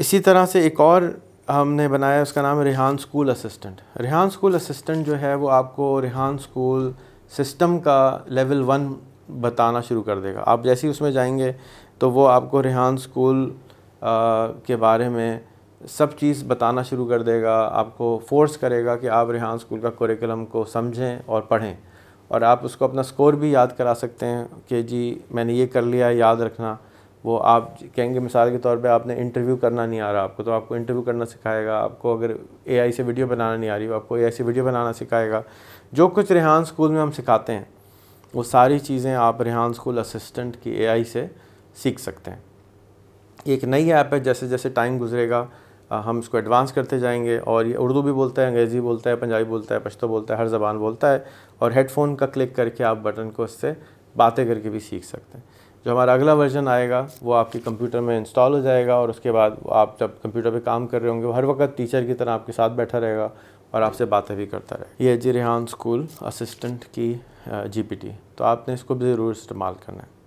इसी तरह से एक और हमने बनाया उसका नाम है Rihan school assistant Rihan school assistant जो है वो आपको रिहान स्कूल सिस्टम का लेवल वन बताना शुरू कर देगा आप जैसे ही उसमें जाएंगे तो वो आपको रिहान स्कूल आ, के बारे में सब चीज़ बताना शुरू कर देगा आपको फोर्स करेगा कि आप रिहान स्कूल का करिकुलम को समझें और पढ़ें और आप उसको अपना स्कोर भी याद करा सकते हैं कि जी मैंने ये कर लिया याद रखना वो आप कहेंगे मिसाल के तौर पे आपने इंटरव्यू करना नहीं आ रहा आपको तो आपको इंटरव्यू करना सिखाएगा आपको अगर एआई से वीडियो बनाना नहीं आ रही आपको एआई से वीडियो बनाना सिखाएगा जो कुछ रेहान स्कूल में हम सिखाते हैं वो सारी चीज़ें आप रेहान स्कूल असिस्टेंट की एआई से सीख सकते हैं एक नई ऐप है जैसे जैसे टाइम गुजरेगा हम इसको एडवांस करते जाएंगे और ये उर्दू भी बोलता है अंग्रेज़ी बोलता है पंजाबी बोलता है पश्तो बोलता है हर ज़बान बोलता है और हेडफोन का क्लिक करके आप बटन को इससे बातें करके भी सीख सकते हैं जो हमारा अगला वर्जन आएगा वो आपके कंप्यूटर में इंस्टॉल हो जाएगा और उसके बाद आप जब कंप्यूटर पे काम कर रहे होंगे हर वक्त टीचर की तरह आपके साथ बैठा रहेगा और आपसे बातें भी करता रहेगा ये जी रेहान स्कूल असिस्टेंट की जी तो आपने इसको भी ज़रूर इस्तेमाल करना है